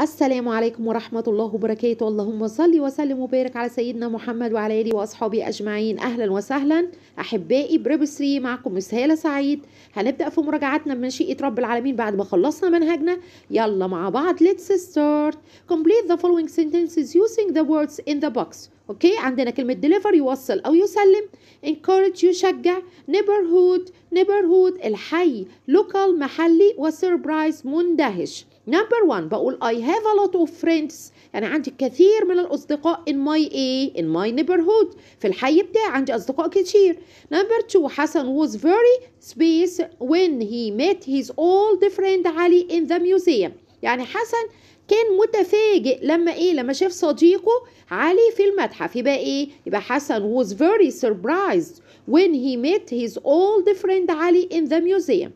السلام عليكم ورحمة الله وبركاته اللهم صل وسلم وبارك على سيدنا محمد وعلى آله وأصحابه أجمعين أهلا وسهلا أحبائي بريب ري معكم مسهالة سعيد هنبدأ في مراجعتنا بمشيئة رب العالمين بعد ما خلصنا منهجنا يلا مع بعض let's start complete the following sentences using the words in the box اوكي عندنا كلمة deliver يوصل أو يسلم encourage يشجع neighborhood neighborhood الحي local محلي وسربرايز مندهش نمبر 1 بقول I have a lot of friends يعني عندي كثير من الأصدقاء in my A in my neighborhood في الحي بتاعي عندي أصدقاء كتير نمبر 2 حسن was very space when he met his old friend علي in the museum يعني حسن كان متفاجئ لما ايه لما شاف صديقه علي في المتحف يبقى ايه يبقى حسن was very surprised when he met his old friend علي in the museum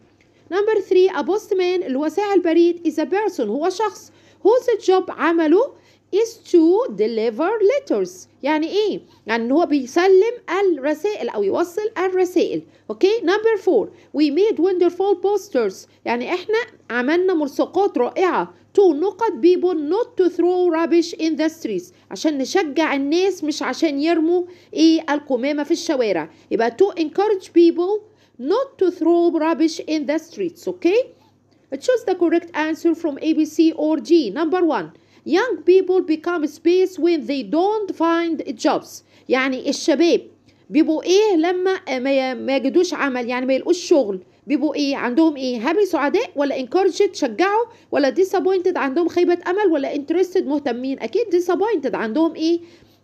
نمبر 3 a postman ساعي البريد is a person هو شخص whose job عمله is to deliver letters يعني ايه يعني ان هو بيسلم الرسائل او يوصل الرسائل اوكي نمبر 4 we made wonderful posters يعني احنا عملنا ملصقات رائعه to نقد people not to throw rubbish in the streets عشان نشجع الناس مش عشان يرموا ايه القمامه في الشوارع يبقى to encourage people not to throw rubbish in the streets okay choose the correct answer from A B C or G number one young people become space when they don't find jobs يعني الشباب بيبقوا ايه لما ما يجدوش عمل يعني ما يلقوش شغل بيبقوا ايه عندهم ايه هابي سعداء ولا انكورجد شجعوا ولا ديسابوينتد عندهم خيبه امل ولا انترستد مهتمين اكيد ديسابوينتد عندهم ايه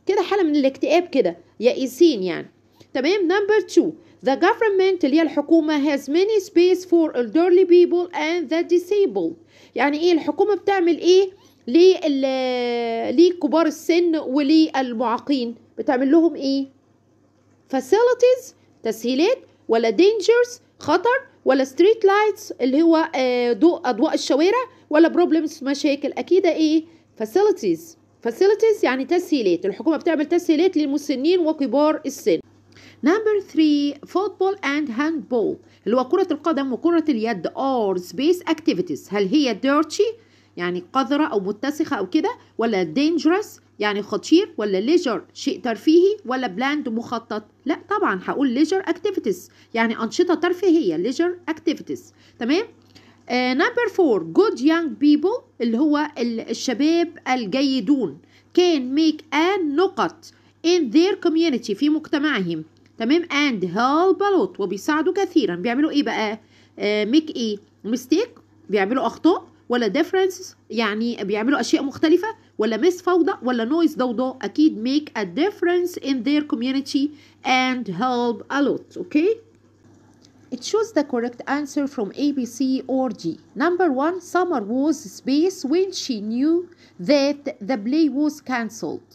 كده حاله من الاكتئاب كده يائسين يعني تمام نمبر 2 The government اللي هي الحكومة has many space for elderly people and the disabled يعني ايه الحكومة بتعمل ايه لكبار السن وللمعاقين بتعمل لهم ايه facilities تسهيلات ولا dangers خطر ولا street lights اللي هو آه، ضوء اضواء الشوارع ولا problems مشاكل اكيد ايه facilities facilities يعني تسهيلات الحكومة بتعمل تسهيلات للمسنين وكبار السن نمبر 3 فوتبول اند بول اللي هو كرة القدم وكرة اليد اور سبيس اكتيفيتيز هل هي ديرتشي يعني قذرة أو متسخة أو كده ولا dangerous يعني خطير ولا ليجر شيء ترفيهي ولا بلاند مخطط لا طبعا هقول ليجر activities يعني أنشطة ترفيهية ليجر activities تمام نمبر 4 جود يانج بيبل اللي هو الشباب الجيدون كان ميك ان نقط in their community في مجتمعهم تمام and help a lot وبيساعدوا كثيرا بيعملوا ايه بقى make uh, ايه ميستيك بيعملوا اخطاء ولا differences يعني بيعملوا اشياء مختلفه ولا miss فوضى ولا noise ضوضاء اكيد make a difference in their community and help a lot okay It shows the correct answer from A, B, C, or D. Number one, Summer was space when she knew that the play was cancelled.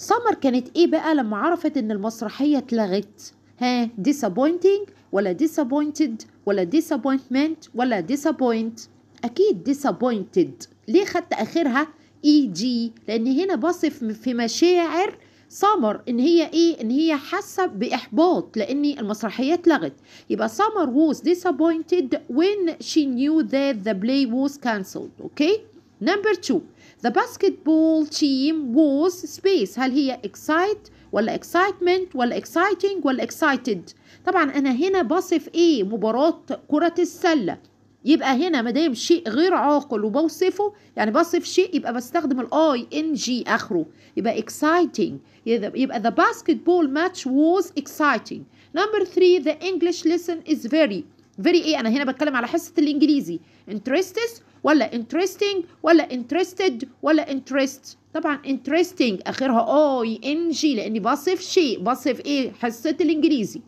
سمر كانت ايه بقى لما عرفت ان المسرحية اتلغت ها disappointing ولا disappointed ولا disappointment ولا disappoint اكيد disappointed ليه خدت اخرها اي e جي لان هنا بصف في مشاعر سمر ان هي ايه ان هي حاسه باحباط لان المسرحيه اتلغت يبقى سمر was disappointed when she knew that the play was cancelled اوكي نمبر 2 The basketball team was space هل هي excite ولا excitement ولا exciting ولا excited طبعا أنا هنا بصف إيه مباراة كرة السلة يبقى هنا ما دام شيء غير عاقل وبوصفه يعني بصف شيء يبقى بستخدم الاي ان جي اخره يبقى exciting يبقى the basketball match was exciting number three the English lesson is very very ايه انا هنا بتكلم على حصه الانجليزي interested ولا interesting ولا interested ولا interest طبعا interesting اخرها اي ان جي لاني بصف شيء بصف ايه حصه الانجليزي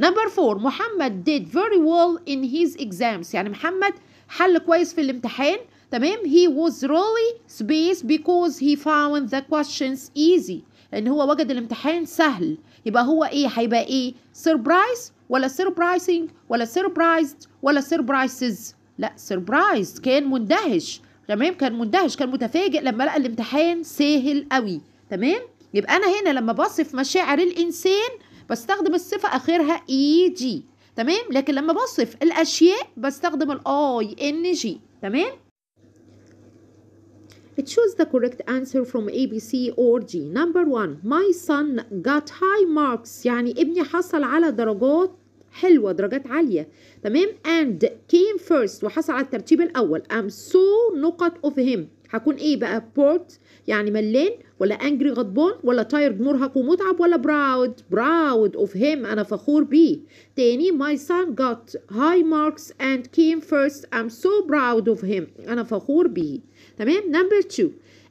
نمبر 4 محمد did very well in his exams يعني محمد حل كويس في الامتحان تمام he was really space because he found the questions easy لان هو وجد الامتحان سهل يبقى هو ايه هيبقى ايه surprise ولا surprising ولا surprised ولا surprises لا سربرايز كان مندهش تمام كان مندهش كان متفاجئ لما لقى الامتحان سهل قوي تمام يبقى انا هنا لما بصف مشاعر الانسان بستخدم الصفه اخرها اي e جي تمام لكن لما بصف الاشياء بستخدم الاي ان جي تمام Choose the correct answer from A, B, C or G. Number one, my son got high marks. يعني ابني حصل على درجات حلوة درجات عالية تمام and came first وحصل على الترتيب الأول I'm so نقط of him هكون ايه بقى port يعني ملان ولا angry غضبان ولا tired مرهق ومتعب ولا proud proud of him أنا فخور بيه تاني my son got high marks and came first I'm so proud of him أنا فخور بيه تمام number two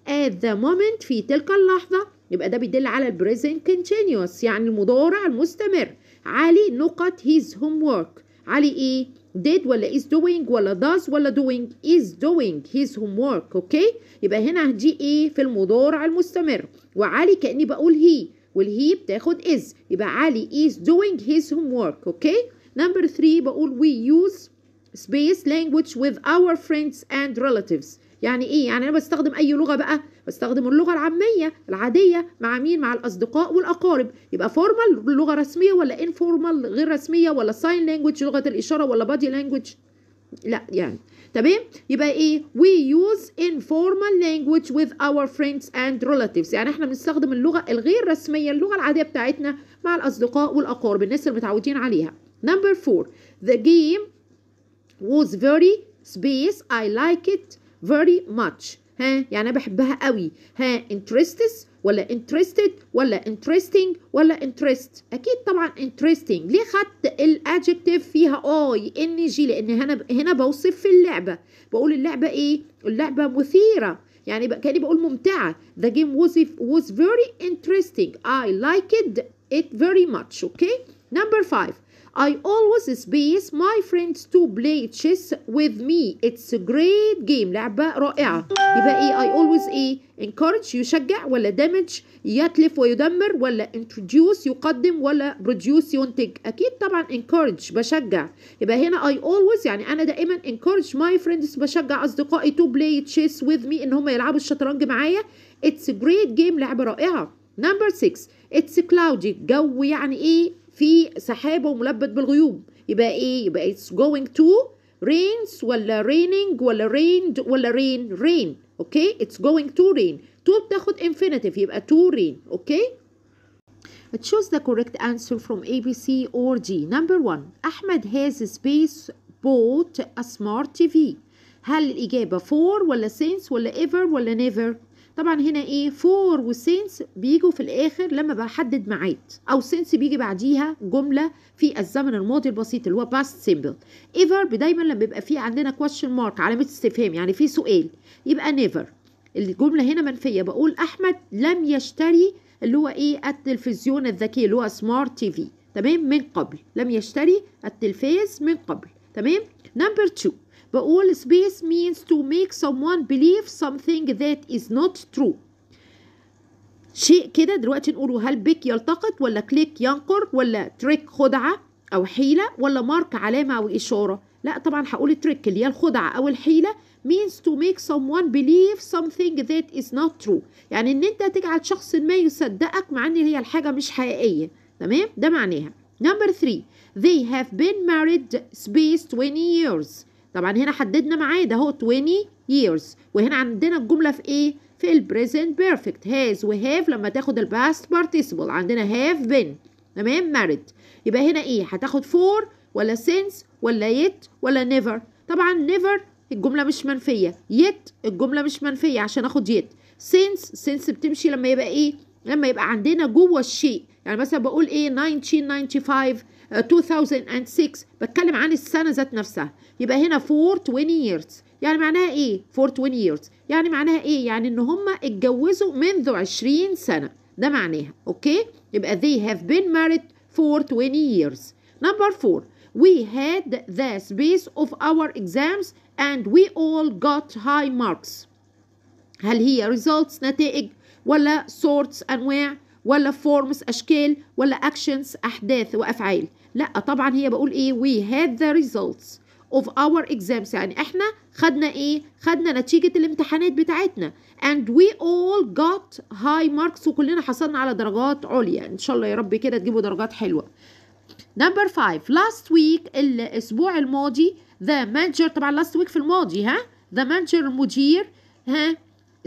at the moment في تلك اللحظة يبقى ده بيدل على البريزنت continuous يعني المضارع المستمر علي نقط his homework علي ايه did ولا is doing ولا does ولا doing is doing his homework اوكي يبقى هنا دي ايه في المضارع المستمر وعلي كاني بقول هي والهي بتاخد is يبقى علي is doing his homework اوكي نمبر 3 بقول we use space language with our friends and relatives يعني ايه يعني انا بستخدم اي لغه بقى واستخدموا اللغه العاميه العاديه مع مين مع الاصدقاء والاقارب يبقى فورمال لغه رسميه ولا انفورمال غير رسميه ولا ساين لانجويج لغه الاشاره ولا بادي لانجويج لا يعني تمام يبقى ايه we use informal language with our friends and relatives يعني احنا بنستخدم اللغه الغير رسميه اللغه العاديه بتاعتنا مع الاصدقاء والاقارب الناس اللي متعودين عليها number four the game was very space I like it very much ها يعني انا بحبها قوي ها interests ولا interested ولا interesting ولا interest اكيد طبعا interesting ليه خدت الادجكتيف فيها اي آه، ان جي لان هنا هنا بوصف في اللعبه بقول اللعبه ايه اللعبه مثيره يعني كاني بقول ممتعه the game was was very interesting I liked it very much okay number 5 I always space my friends to play chess with me it's a great game لعبة رائعة يبقى ايه I always ايه encourage يشجع ولا damage يتلف ويدمر ولا introduce يقدم ولا produce ينتج اكيد طبعا encourage بشجع يبقى هنا I always يعني انا دائما encourage my friends بشجع اصدقائي to play chess with me ان هم يلعبوا الشطرنج معايا it's a great game لعبة رائعة number six. it's cloudy جو يعني ايه في سحابة وملبد بالغيوم يبقى ايه يبقى it's going to rains ولا raining ولا rained ولا rain rain اوكي okay? it's going to rain to بتاخد infinitive يبقى to rain اوكي okay? choose the correct answer from A, B, C or D number one أحمد has space bought a smart TV هل الإجابة for ولا since ولا ever ولا never طبعا هنا ايه فور والسينس بيجوا في الاخر لما بحدد ميعاد او سينس بيجي بعديها جمله في الزمن الماضي البسيط اللي هو باست سيمبل ايفر دايما لما بيبقى في عندنا كويشن مارك علامه استفهام يعني في سؤال يبقى نيفر الجمله هنا منفيه بقول احمد لم يشتري اللي هو ايه التلفزيون الذكي اللي هو سمارت تي في تمام من قبل لم يشتري التلفاز من قبل تمام نمبر 2 بقول space means to make someone believe something that is not true شيء كده دلوقتي نقوله هل بيك يلتقط ولا كليك ينقر ولا تريك خدعة أو حيلة ولا مارك علامة أو إشارة لا طبعا هقول تريك اللي هي الخدعة أو الحيلة means to make someone believe something that is not true يعني إن أنت تجعل شخص ما يصدقك مع إن هي الحاجة مش حقيقية تمام ده معناها Number three, they have been married space 20 years. طبعا هنا حددنا ده هو 20 years وهنا عندنا الجمله في ايه في present perfect has و have لما تاخد past participle عندنا have been تمام married يبقى هنا ايه هتاخد for ولا since ولا yet ولا never طبعا never الجمله مش منفيه yet الجمله مش منفيه عشان اخد yet since since بتمشي لما يبقى ايه لما يبقى عندنا جوه الشيء يعني مثلا بقول ايه 1995 2006 بتكلم عن السنة ذات نفسها يبقى هنا for 20 years يعني معناها ايه for 20 years يعني معناها ايه يعني ان هما اتجوزوا منذ 20 سنة ده معناها اوكي يبقى they have been married for 20 years number 4 we had the space of our exams and we all got high marks هل هي results نتائج ولا sorts أنواع ولا فورمز أشكال ولا أكشنز أحداث وأفعال لا طبعا هي بقول إيه we had the results of our exams يعني إحنا خدنا إيه خدنا نتيجة الامتحانات بتاعتنا and we all got high marks وكلنا حصلنا على درجات عليا إن شاء الله يا رب كده تجيبوا درجات حلوة نمبر 5 last week الأسبوع الماضي the manager طبعا last week في الماضي ها the manager المدير ها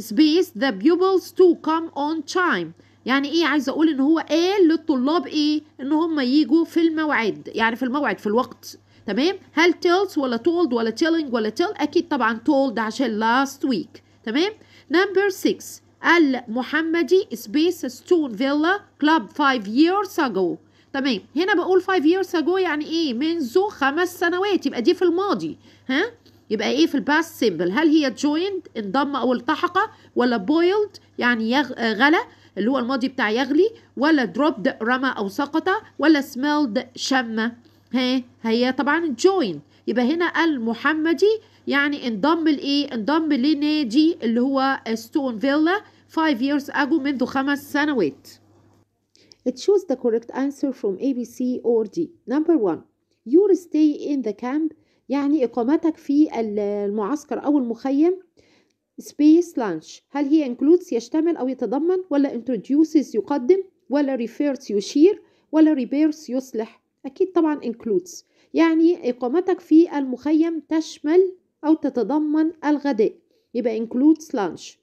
space the pupils to come on time يعني ايه عايزه اقول ان هو قال للطلاب ايه ان هم يجوا في الموعد يعني في الموعد في الوقت تمام هل tells ولا told ولا telling ولا tell اكيد طبعا told عشان last week تمام نمبر 6 المحمدي سبيس ستون فيلا كلاب 5 years ago تمام هنا بقول 5 years ago يعني ايه منذ خمس سنوات يبقى دي في الماضي ها يبقى ايه في الباست سيمبل هل هي joined انضم او التحق ولا boiled يعني غلى اللي هو الماضي بتاع يغلي ولا دروبد رمى أو سقط ولا سميلد شم ها هي طبعا جوين يبقى هنا المحمدي يعني انضم لإيه انضم لنادي اللي هو ستون فيلا 5 years ago منذ خمس سنوات Choose the correct answer from A, B, C or D. Number one, your stay in the camp يعني إقامتك في المعسكر أو المخيم space lunch هل هي includes يشتمل أو يتضمن ولا introduces يقدم ولا refers يشير ولا repairs يصلح أكيد طبعا includes يعني إقامتك في المخيم تشمل أو تتضمن الغداء يبقى includes lunch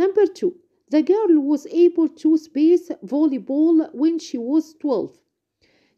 number two the girl was able to space volleyball when she was 12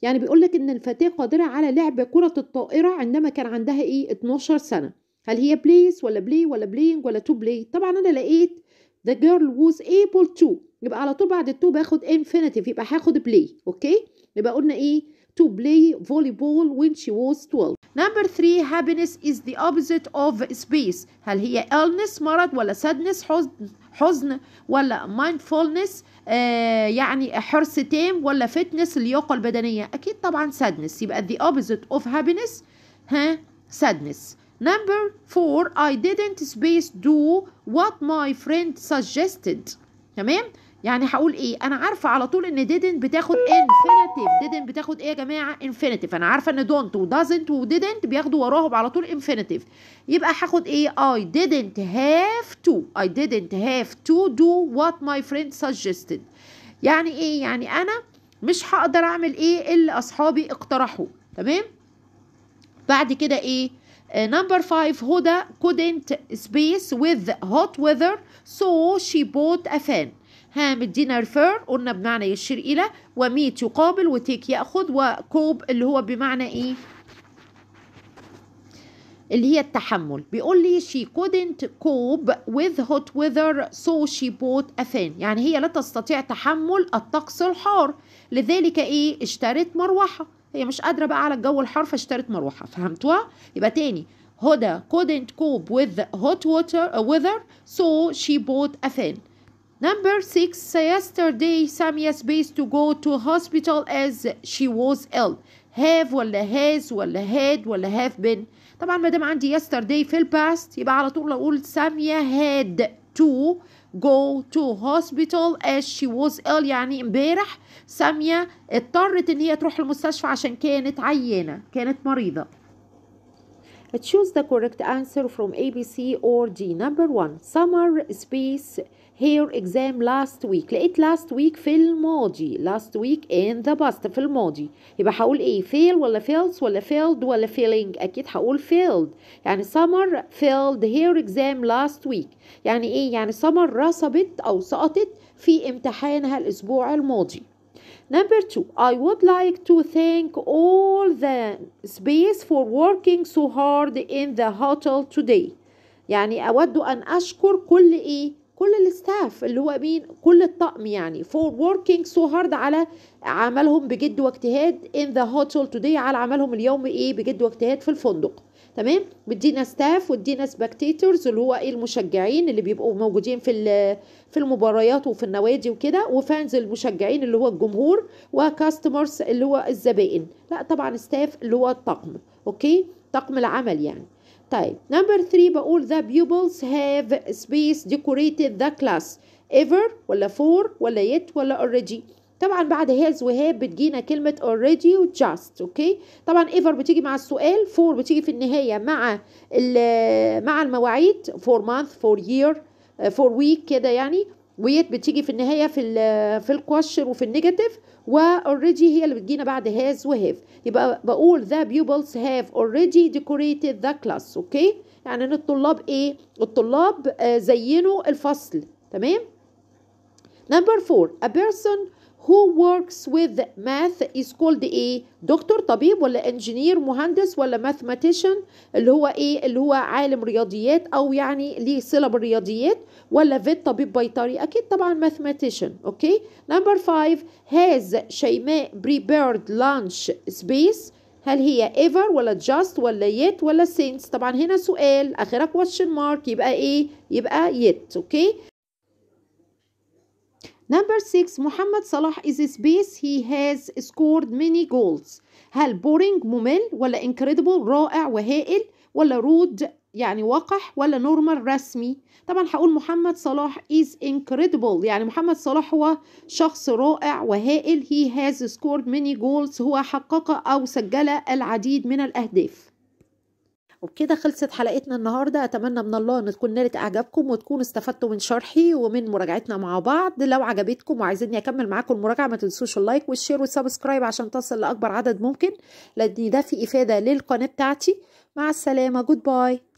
يعني بيقولك إن الفتاة قادرة على لعب كرة الطائرة عندما كان عندها إيه 12 سنة هل هي بليس ولا بلي ولا بلينج ولا تو بلي طبعا انا لقيت ذا جيرل ووز ايبل تو يبقى على طول بعد التو باخد انفينيتيف يبقى هاخد بلي اوكي يبقى قلنا ايه to play volleyball when she was 12. نمبر 3 happiness is the opposite of space. هل هي illness مرض ولا sadness حزن, حزن ولا mindfulness آه يعني حرص تام ولا fitness اللياقة البدنية؟ أكيد طبعا sadness يبقى the opposite of happiness ها sadness. Number four, I didn't space do what my friend suggested. تمام؟ يعني هقول ايه؟ انا عارفه على طول ان didn't بتاخد infinitive، didn't بتاخد ايه يا جماعه؟ infinitive، انا عارفه ان don't و doesn't و didn't بياخدوا وراهم على طول infinitive. يبقى هاخد ايه؟ I didn't have to، I didn't have to do what my friend suggested. يعني ايه؟ يعني انا مش هقدر اعمل ايه اللي اصحابي اقترحوا. تمام؟ بعد كده ايه؟ آه، number 5 هدى couldn't space with hot weather so she bought a fan هام دينا ريفير قلنا بمعنى يشير إلى وميت يقابل وتيك يأخذ وكوب اللي هو بمعنى إيه اللي هي التحمل بيقول لي she couldn't cope with hot weather so she bought a fan يعني هي لا تستطيع تحمل الطقس الحار لذلك ايه اشترت مروحه هي مش قادرة بقى على الجو الحار فاشترت مروحة فهمتوها يبقى تاني هدى couldn't cope with the hot water uh, weather so she bought a fan Number six, yesterday Samia space to go to hospital as she was ill. Have ولا has ولا had ولا have been. طبعا ما دام عندي yesterday في الباست يبقى على طول اقول Samia had to go to hospital as she was ill يعني امبارح سامية اضطرت ان هي تروح المستشفى عشان كانت عيانة كانت مريضة choose the correct answer from ABC or D number one summer space her exam last week لقيت last week في الماضي last week in the past في الماضي يبقى هقول ايه fail ولا fails ولا failed ولا failing اكيد هقول failed يعني summer failed her exam last week يعني ايه يعني summer رسبت او سقطت في امتحانها الاسبوع الماضي Number two, I would like to thank all the space for working so hard in the hotel today. يعني أود أن أشكر كل إيه؟ كل الستاف اللي هو مين كل الطقم يعني for working so hard على عملهم بجد واجتهاد in the hotel today على عملهم اليومي ايه بجد واجتهاد في الفندق تمام بدينا ستاف ودينا سبكتيتورز اللي هو ايه المشجعين اللي بيبقوا موجودين في في المباريات وفي النوادي وكده وفانز المشجعين اللي هو الجمهور وكاستمرز اللي هو الزبائن لا طبعا ستاف اللي هو الطقم اوكي طقم العمل يعني طيب نمبر 3 بقول the pupils have space decorated the class ever ولا for ولا yet ولا already طبعا بعد هاز وهاب بتجينا كلمة already و just اوكي طبعا ever بتيجي مع السؤال for بتيجي في النهاية مع مع المواعيد for month for year for week كده يعني ويت بتيجي في النهايه في في الكواشر وفي النيجاتيف واوريدي هي اللي بتجينا بعد هاز وهاف يبقى بقول the pupils have already decorated the class اوكي يعني ان الطلاب ايه الطلاب آه، زينوا الفصل تمام نمبر 4 a person who works with math is called a دكتور طبيب ولا انجينير مهندس ولا mathematician اللي هو ايه اللي هو عالم رياضيات او يعني ليه صله بالرياضيات ولا فيت طبيب بيطري اكيد طبعا mathematician اوكي نمبر 5 has شيماء prepared lunch space هل هي ever ولا just ولا yet ولا since طبعا هنا سؤال اخرها question mark يبقى ايه يبقى yet اوكي Number 6 محمد صلاح is a space he has scored many goals هل boring ممل ولا incredible رائع وهائل ولا رود يعني وقح ولا نورمال رسمي طبعا هقول محمد صلاح is incredible يعني محمد صلاح هو شخص رائع وهائل he has scored many goals هو حقق أو سجل العديد من الأهداف وبكده خلصت حلقتنا النهارده اتمنى من الله ان تكون نالت اعجابكم وتكونوا استفدتوا من شرحي ومن مراجعتنا مع بعض لو عجبتكم وعايزيني اكمل معاكم المراجعه ما تنسوش اللايك والشير والسبسكرايب عشان تصل لاكبر عدد ممكن لان ده في افاده للقناه بتاعتي مع السلامه جود باي